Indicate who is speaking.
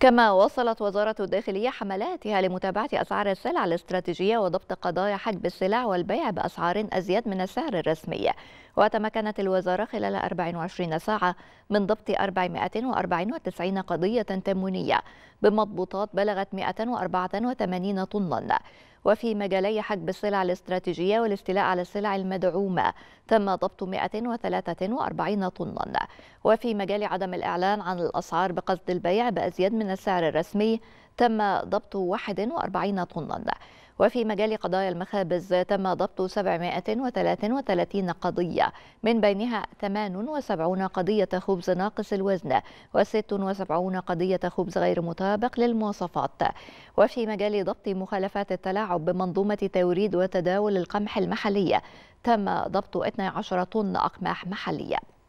Speaker 1: كما وصلت وزارة الداخلية حملاتها لمتابعة أسعار السلع الاستراتيجية وضبط قضايا حجب السلع والبيع بأسعار أزيد من السعر الرسمي وتمكنت الوزارة خلال 24 ساعة من ضبط 494 قضية تموينية بمضبوطات بلغت 184 طناً وفي مجالي حجب السلع الاستراتيجية والاستيلاء على السلع المدعومة تم ضبط 143 طنا وفي مجال عدم الإعلان عن الأسعار بقصد البيع بأزيد من السعر الرسمي تم ضبط 41 طنا وفي مجال قضايا المخابز تم ضبط 733 قضية من بينها 78 قضية خبز ناقص الوزن و76 قضية خبز غير مطابق للمواصفات وفي مجال ضبط مخالفات التلاعب بمنظومة توريد وتداول القمح المحلية تم ضبط 12 طن أقماح محلية